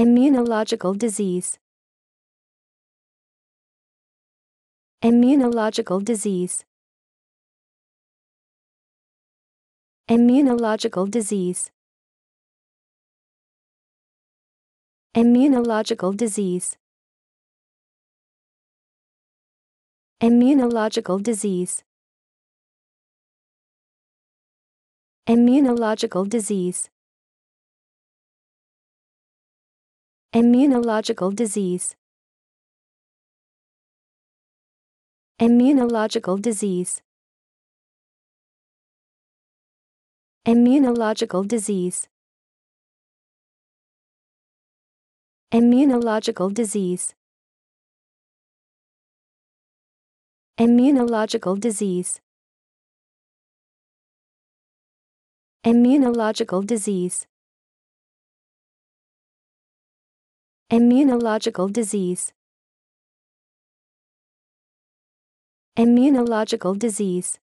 Immunological disease. Immunological disease. Immunological disease. Immunological disease. Immunological disease. Immunological disease. Immunological disease. Immunological disease. Immunological disease. Immunological disease. Immunological disease. Immunological disease. Immunological disease. Immunological disease.